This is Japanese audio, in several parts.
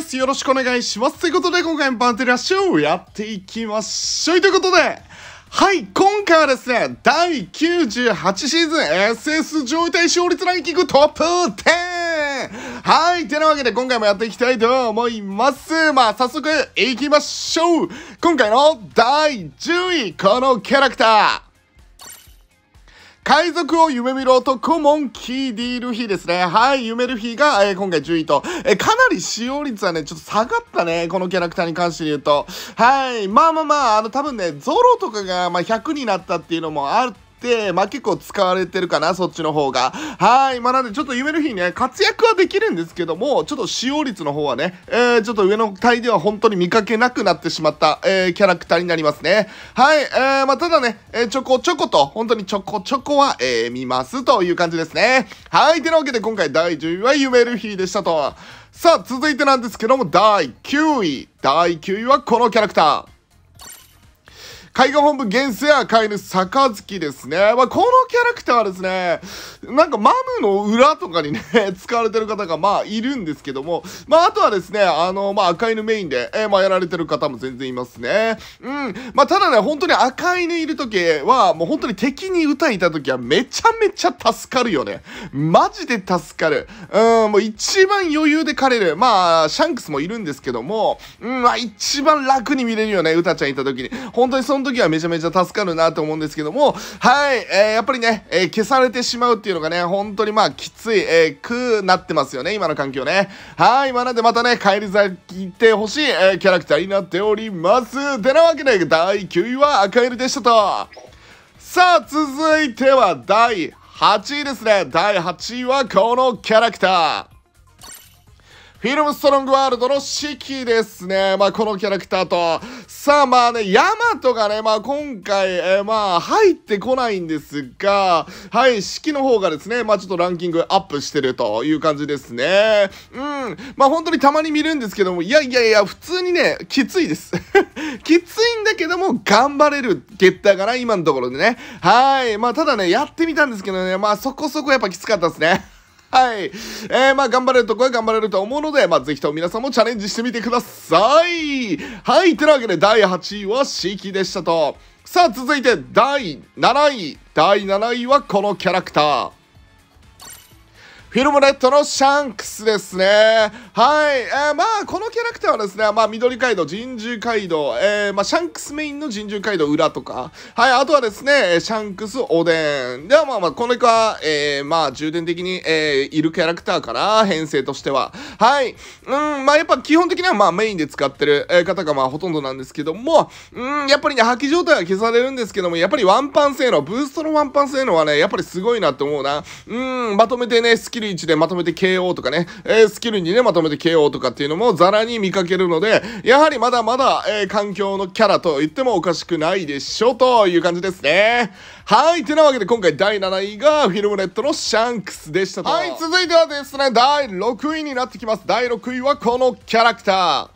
です。よろしくお願いします。ということで、今回もバンテリアショーやっていきましょう。ということで、はい、今回はですね、第98シーズン SS 上位対勝率ランキングトップ 10! はい、てなわけで今回もやっていきたいと思います。まあ、早速、行きましょう今回の第10位、このキャラクター海賊を夢見ろ男モンキー・ディールヒーですね。はい、夢ルヒーが、えー、今回10位と、えー、かなり使用率はね、ちょっと下がったね、このキャラクターに関して言うと。はい、まあまあまあ、あの、多分ね、ゾロとかが、まあ、100になったっていうのもあって、て、まあ結構使われてるかな、そっちの方が。はい。まあなんでちょっと夢の日にね、活躍はできるんですけども、ちょっと使用率の方はね、えー、ちょっと上の体では本当に見かけなくなってしまった、えー、キャラクターになりますね。はい。えー、まあただね、えー、ちょこちょこと、本当にちょこちょこは、えー、見ますという感じですね。はい。てなわけで今回第10位は夢の日でしたと。さあ、続いてなんですけども、第9位。第9位はこのキャラクター。海岸本部厳世や飼い主、杯ですね。まあ、このキャラクターはですね、なんかマムの裏とかにね、使われてる方がまあいるんですけども、まああとはですね、あの、まあ赤犬メインで、えー、まあやられてる方も全然いますね。うん。まあただね、本当に赤犬いる時は、もう本当に敵に歌いた時はめちゃめちゃ助かるよね。マジで助かる。うん、もう一番余裕で狩れる。まあ、シャンクスもいるんですけども、うん、まあ一番楽に見れるよね、歌ちゃんいた時に。本当にその時はめちゃめちゃ助かるなと思うんですけども、はい、えー、やっぱりね、えー、消されてしまうっていうのがね、本当にまあきつい、えー、くなってますよね、今の環境ね。はい、今なんでまたね、帰り咲いてほしい、えー、キャラクターになっております。てなわけで、第9位は赤色でしたと。さあ、続いては第8位ですね。第8位はこのキャラクター。フィルムストロングワールドの四季ですね。まあ、このキャラクターと。さあ、まあね、ヤマトがね、まあ、今回、えー、まあ、入ってこないんですが、はい、四季の方がですね、まあ、ちょっとランキングアップしてるという感じですね。うん。まあ、本当にたまに見るんですけども、いやいやいや、普通にね、きついです。きついんだけども、頑張れるゲッターかな、今のところでね。はい。まあ、ただね、やってみたんですけどね、まあ、そこそこやっぱきつかったですね。はい。えー、まあ、頑張れるとこは頑張れると思うので、まあ、ぜひとも皆さんもチャレンジしてみてください。はい。というわけで、第8位は四季でしたと。さあ、続いて、第7位。第7位はこのキャラクター。フィルムレッドのシャンクスですね。はい。えー、まあ、このキャラクターはですね、まあ、緑街道、人獣街道、えー、まあ、シャンクスメインの人獣街道裏とか、はい、あとはですね、シャンクス、おでん。では、まあまあ、この子は、えー、まあ、重点的に、えー、いるキャラクターかな、編成としては。はい。うん、まあ、やっぱ基本的には、まあ、メインで使ってる方が、まあ、ほとんどなんですけども、うん、やっぱりね、破棄状態は消されるんですけども、やっぱりワンパン性能、ブーストのワンパン性能はね、やっぱりすごいなって思うな。うん、まとめてね、スキルル1でまとめて KO とかね、えー、スキル2でまとめて KO とかっていうのもザラに見かけるので、やはりまだまだ、えー、環境のキャラと言ってもおかしくないでしょという感じですね。はい。てなわけで今回第7位がフィルムレットのシャンクスでしたと。はい。続いてはですね、第6位になってきます。第6位はこのキャラクター。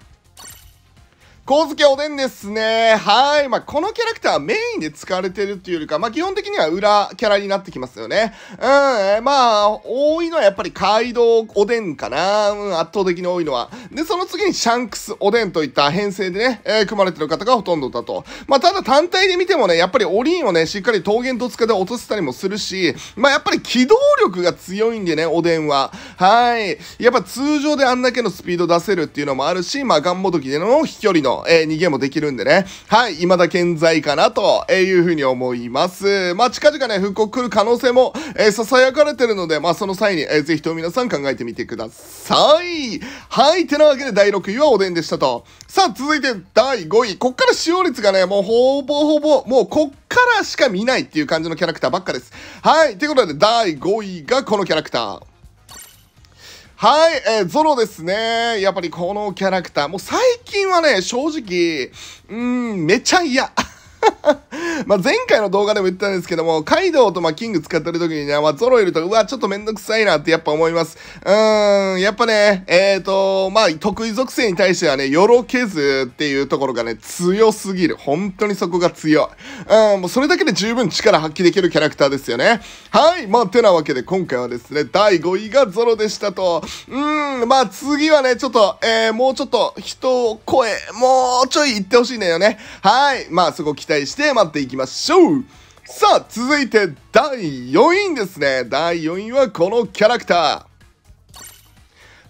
光月おでんですね。はい。まあ、このキャラクターはメインで使われてるっていうよりか、まあ、基本的には裏キャラになってきますよね。うん、まあ、多いのはやっぱり街道おでんかな。うん、圧倒的に多いのは。で、その次にシャンクスおでんといった編成でね、えー、組まれてる方がほとんどだと。まあ、ただ単体で見てもね、やっぱりオリンをね、しっかり桃源と塚で落とせたりもするし、まあ、やっぱり機動力が強いんでね、おでんは。はい。やっぱ通常であんだけのスピード出せるっていうのもあるし、まあ、ガンモドキでの飛距離のえー、逃げもできるんでね、はい、未だ健在かなと、えいうふうに思います。まあ、近々ね、復刻来る可能性も、えー、囁かれてるので、まあ、その際に、えー、ぜひとも皆さん考えてみてください。はい、てなわけで第6位はおでんでしたと。さあ、続いて第5位。こっから使用率がね、もうほぼほぼ、もうこっからしか見ないっていう感じのキャラクターばっかです。はい、ということで第5位がこのキャラクター。はい、えー、ゾロですね。やっぱりこのキャラクター、もう最近はね、正直、うん、めちゃ嫌。ま前回の動画でも言ったんですけども、カイドウとまキング使ってる時にね、まあ、ゾロいると、うわ、ちょっとめんどくさいなってやっぱ思います。うーん、やっぱね、えっ、ー、と、まあ、得意属性に対してはね、よろけずっていうところがね、強すぎる。本当にそこが強い。うん、もうそれだけで十分力発揮できるキャラクターですよね。はい、まあ、てなわけで今回はですね、第5位がゾロでしたと。うーん、まあ、次はね、ちょっと、えー、もうちょっと人を超え、もうちょい行ってほしいんだよね。はい、まあ、そこ期待待して待っていきましょうさあ、続いて第4位ですね。第4位はこのキャラクター。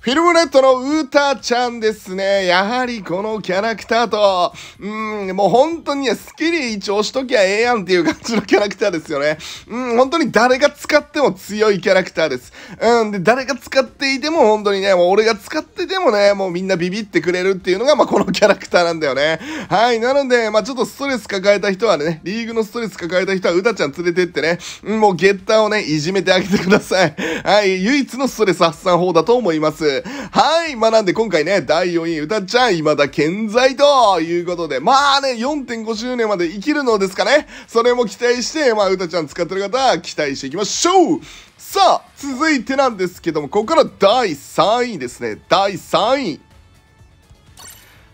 フィルムレッドのータちゃんですね。やはりこのキャラクターと、うん、もう本当にね、スキリ一応しときゃええやんっていう感じのキャラクターですよね。うん、本当に誰が使っても強いキャラクターです。うん、で、誰が使っていても本当にね、もう俺が使っててもね、もうみんなビビってくれるっていうのが、まあ、このキャラクターなんだよね。はい、なので、まあ、ちょっとストレス抱えた人はね、リーグのストレス抱えた人はうたちゃん連れてってね、もうゲッターをね、いじめてあげてください。はい、唯一のストレス発散法だと思います。はい。まあ、なんで今回ね、第4位、歌ちゃん、未だ健在ということで、まあね、4.5周年まで生きるのですかね。それも期待して、まあ、歌ちゃん使ってる方、は期待していきましょうさあ、続いてなんですけども、ここから第3位ですね。第3位。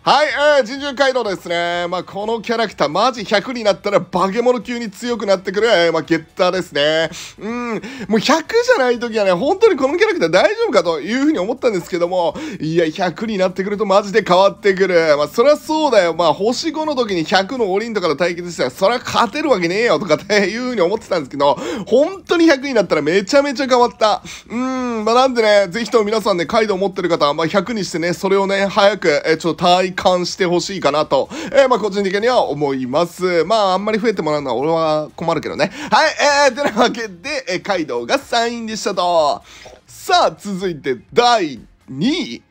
はい、えー、人獣街道ですね。まあ、このキャラクター、マジ100になったら化け物級に強くなってくる、えー、まあ、ゲッターですね。うん、もう100じゃない時はね、本当にこのキャラクター大丈夫かというふうに思ったんですけども、いや、100になってくるとマジで変わってくる。まあ、そりゃそうだよ。まあ、星5の時に100のオリンとかの対決したら、そりゃ勝てるわけねえよとかっていうふうに思ってたんですけど、本当に100になったらめちゃめちゃ変わった。うん、まあ、なんでね、ぜひとも皆さんね、街道ド持ってる方は、まあ、100にしてね、それをね、早く、えー、ちょっと体感してほしいかなと、えー、まあ個人的には思います。まああんまり増えてもらうのは俺は困るけどね。はい、えー、てなわけで、えー、カイドウが3位でしたと。さあ、続いて第2位。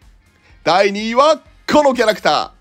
第2位はこのキャラクター。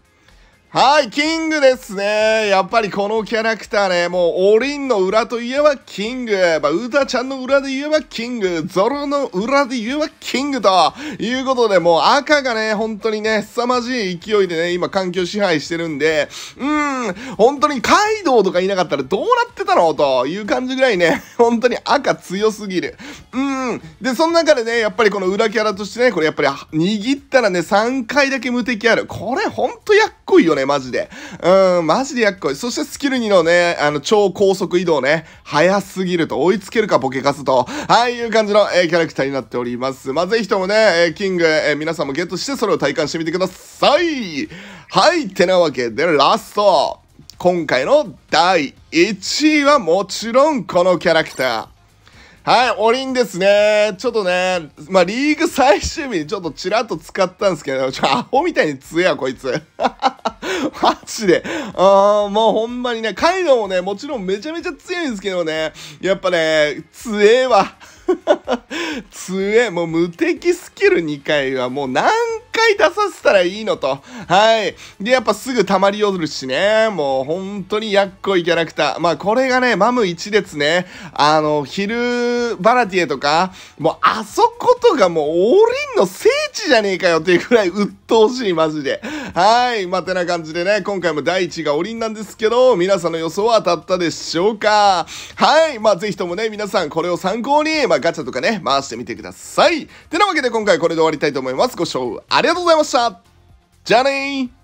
はい、キングですね。やっぱりこのキャラクターね、もう、オリンの裏といえばキング。まあ、ウタちゃんの裏で言えばキング。ゾロの裏で言えばキングということで、もう赤がね、本当にね、凄まじい勢いでね、今環境支配してるんで、うーん、本当にカイドウとかいなかったらどうなってたのという感じぐらいね、本当に赤強すぎる。うーん。で、その中でね、やっぱりこの裏キャラとしてね、これやっぱり握ったらね、3回だけ無敵ある。これほんとやっこいよね。ね、マジで。うん、マジでやっこい。そしてスキル2のね、あの、超高速移動ね、早すぎると、追いつけるかボケかすと、はい、いう感じの、えー、キャラクターになっております。まあ、ぜひともね、えー、キング、えー、皆さんもゲットして、それを体感してみてください。はい、てなわけで、ラスト。今回の第1位はもちろんこのキャラクター。はい、おりんですね。ちょっとね、まあ、リーグ最終日にちょっとちらっと使ったんですけど、ちょ、アホみたいに強えや、こいつ。マジで。あー、もうほんまにね、カイロもね、もちろんめちゃめちゃ強いんですけどね、やっぱね、強えわ。強え。もう無敵スキル2回はもう何回出させたらいいのと。はい。で、やっぱすぐ溜まりよるしね。もう本当にやっこいキャラクター。まあこれがね、マム1ですね。あの、ヒルバラティエとか、もうあそことがもうオーリンの聖地じゃねえかよっていうくらい鬱陶しい、マジで。はい。まあ、てな感じでね、今回も第1がオリンなんですけど、皆さんの予想は当たったでしょうかはい。まあ、ぜひともね、皆さんこれを参考に、まあ、ガチャとかね、回してみてください。てなわけで今回これで終わりたいと思います。ご視聴ありがとうございました。がとうございましたじゃあねー